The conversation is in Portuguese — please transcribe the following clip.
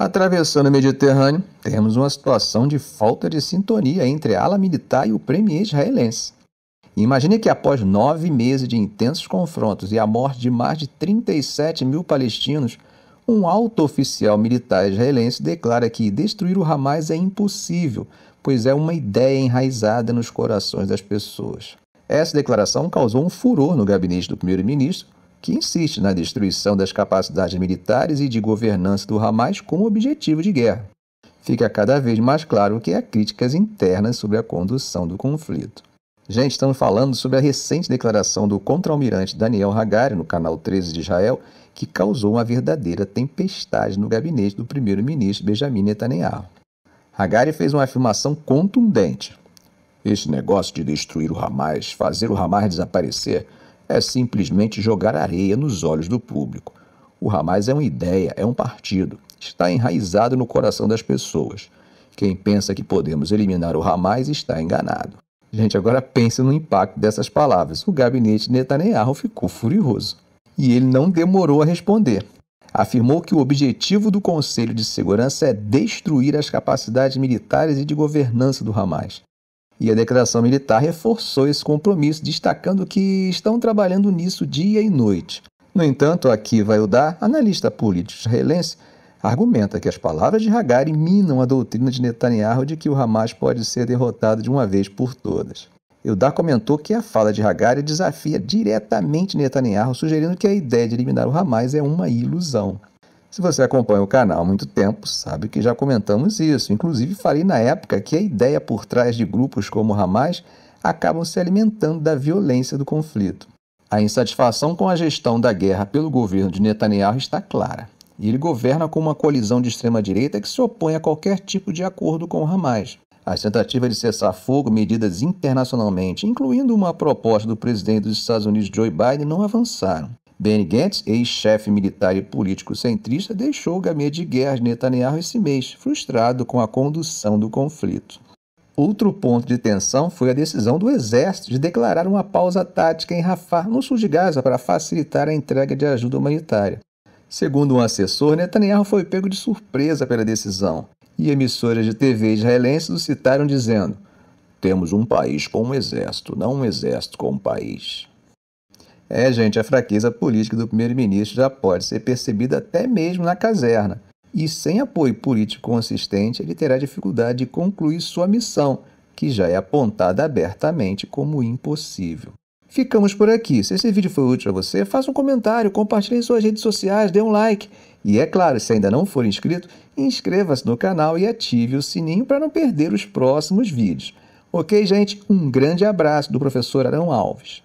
Atravessando o Mediterrâneo, temos uma situação de falta de sintonia entre a ala militar e o premier israelense. Imagine que após nove meses de intensos confrontos e a morte de mais de 37 mil palestinos, um alto oficial militar israelense declara que destruir o Hamas é impossível, pois é uma ideia enraizada nos corações das pessoas. Essa declaração causou um furor no gabinete do primeiro-ministro, que insiste na destruição das capacidades militares e de governança do Hamas como objetivo de guerra. Fica cada vez mais claro que há críticas internas sobre a condução do conflito. Gente, estamos falando sobre a recente declaração do contra-almirante Daniel Hagari no canal 13 de Israel, que causou uma verdadeira tempestade no gabinete do primeiro-ministro Benjamin Netanyahu. Hagari fez uma afirmação contundente. Esse negócio de destruir o Hamas, fazer o Hamas desaparecer, é simplesmente jogar areia nos olhos do público. O Hamas é uma ideia, é um partido, está enraizado no coração das pessoas. Quem pensa que podemos eliminar o Hamas está enganado. Gente, agora pense no impacto dessas palavras. O gabinete Netanyahu ficou furioso. E ele não demorou a responder. Afirmou que o objetivo do Conselho de Segurança é destruir as capacidades militares e de governança do Hamas. E a declaração militar reforçou esse compromisso, destacando que estão trabalhando nisso dia e noite. No entanto, aqui vai o dar, analista político israelense, argumenta que as palavras de Hagari minam a doutrina de Netanyahu de que o Hamas pode ser derrotado de uma vez por todas. Eudar comentou que a fala de Hagari desafia diretamente Netanyahu, sugerindo que a ideia de eliminar o Hamas é uma ilusão. Se você acompanha o canal há muito tempo, sabe que já comentamos isso. Inclusive, falei na época que a ideia por trás de grupos como o Hamas acabam se alimentando da violência do conflito. A insatisfação com a gestão da guerra pelo governo de Netanyahu está clara. E ele governa com uma colisão de extrema-direita que se opõe a qualquer tipo de acordo com o Hamas. As tentativas de cessar fogo medidas internacionalmente, incluindo uma proposta do presidente dos Estados Unidos Joe Biden, não avançaram. Benny Gantz, ex-chefe militar e político centrista, deixou o gabinete de guerra de Netanyahu esse mês, frustrado com a condução do conflito. Outro ponto de tensão foi a decisão do Exército de declarar uma pausa tática em Rafah, no sul de Gaza, para facilitar a entrega de ajuda humanitária. Segundo um assessor, Netanyahu foi pego de surpresa pela decisão, e emissoras de TV israelenses o citaram dizendo: Temos um país com um exército, não um exército com um país. É, gente, a fraqueza política do primeiro-ministro já pode ser percebida até mesmo na caserna. E sem apoio político consistente, ele terá dificuldade de concluir sua missão, que já é apontada abertamente como impossível. Ficamos por aqui. Se esse vídeo foi útil a você, faça um comentário, compartilhe em suas redes sociais, dê um like. E é claro, se ainda não for inscrito, inscreva-se no canal e ative o sininho para não perder os próximos vídeos. Ok, gente? Um grande abraço do professor Arão Alves.